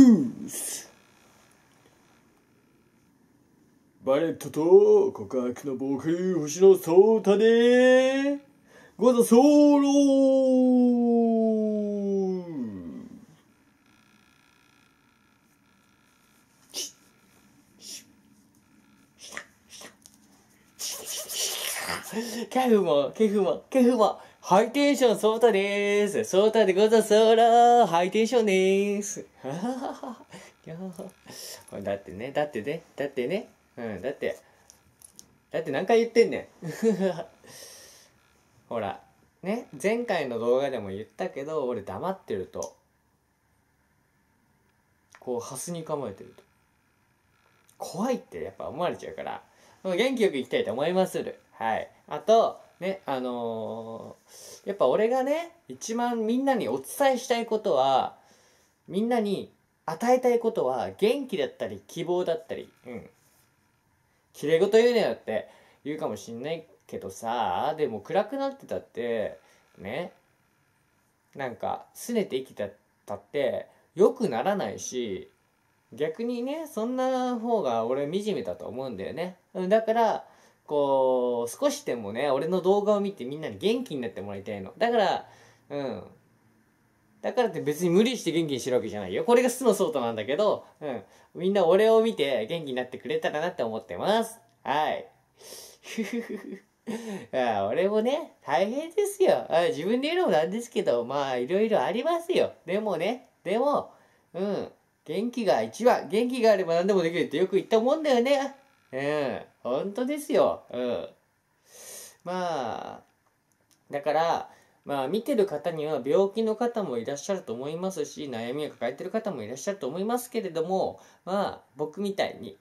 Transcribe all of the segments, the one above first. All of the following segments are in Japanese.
トゥースバレットと告白の僕星のソータでござソーローキ ャフも、ケフも、ケフも、ハイテンションソータでーす。ソータでござそうらハイテンションでーす。だってね、だってね、だってね、うん、だって、だって何回言ってんねん。ほら、ね、前回の動画でも言ったけど、俺黙ってると、こう、ハスに構えてると、怖いってやっぱ思われちゃうから、元気よく行きたいと思いまする。はい。あと、ね、あのー、やっぱ俺がね、一番みんなにお伝えしたいことは、みんなに与えたいことは、元気だったり、希望だったり、うん。綺麗事言うねよって言うかもしんないけどさ、でも暗くなってたって、ね、なんか、拗ねて生きてたって、良くならないし、逆にねそんな方が俺惨めだと思うんだよねだからこう少しでもね俺の動画を見てみんなに元気になってもらいたいのだからうんだからって別に無理して元気にしてるわけじゃないよこれが素のソートなんだけどうんみんな俺を見て元気になってくれたらなって思ってますはいふふふあ俺もね、大変ですよあ。自分で言うのもなんですけど、まあ、いろいろありますよ。でもね、でも、うん。元気が一番。元気があれば何でもできるってよく言ったもんだよね。うん。本当ですよ。うん。まあ、だから、まあ見てる方には病気の方もいらっしゃると思いますし、悩みを抱えてる方もいらっしゃると思いますけれども、まあ僕みたいに。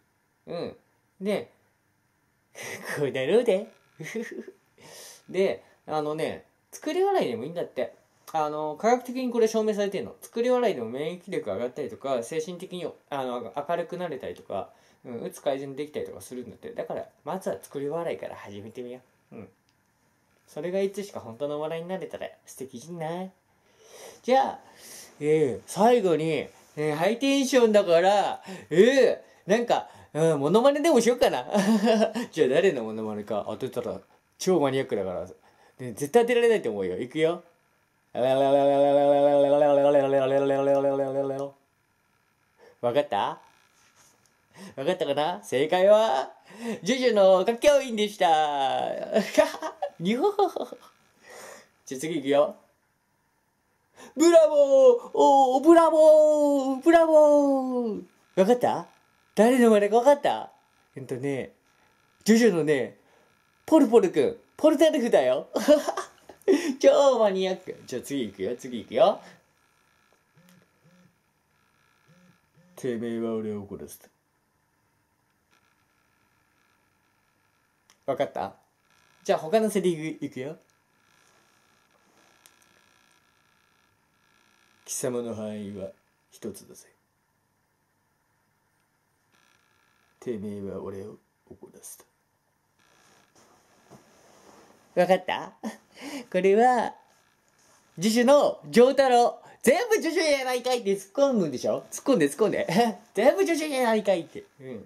うん。で、こうなるで。で、あのね、作り笑いでもいいんだって。あの科学的にこれ証明されてるの作り笑いでも免疫力上がったりとか精神的にあの明るくなれたりとか、うん、うつ改善できたりとかするんだってだからまずは作り笑いから始めてみよう、うん、それがいつしか本当の笑いになれたら素敵じゃないじゃあ、えー、最後に、えー、ハイテンションだからえー、なんか、うん、モノマネでもしようかな じゃあ誰のモノマネか当てたら超マニアックだから、ね、絶対当てられないと思うよいくよわかったわかったかな正解は、ジュジュの学教員でした。にほほほ。じゃあ次いくよ。ブラボーおーブラボーブラボーわかった誰の真似かわかったえっとね、ジュジュのね、ポルポルくん、ポルタルフだよ。超マニアック。じゃあ次行くよ、次行くよ。てめえは俺を殺す。わかったじゃあ他のセリフいくよ。貴様の範囲は一つだぜ。てめえは俺を怒らせた。分かったこれは、自主の上太郎。全部助手やないかいって突っ込むんでしょ突っ込んで突っ込んで。全部助手やないかいって。うん。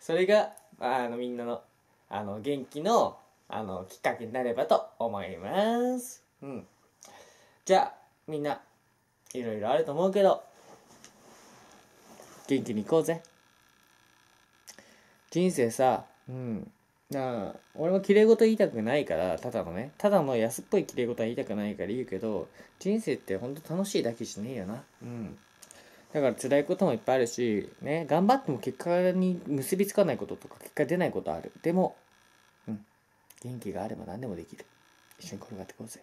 それが、あの、みんなの、あの、元気の、あの、きっかけになればと思います。うん。じゃあ、みんな、いろいろあると思うけど、元気に行こうぜ。人生さ、うん。な俺も綺麗事言いたくないからただのねただの安っぽい綺麗事は言いたくないから言うけど人生ってほんと楽しいだけじゃねえよなうんだから辛いこともいっぱいあるしね頑張っても結果に結びつかないこととか結果出ないことあるでもうん元気があれば何でもできる一緒に転がってこうぜ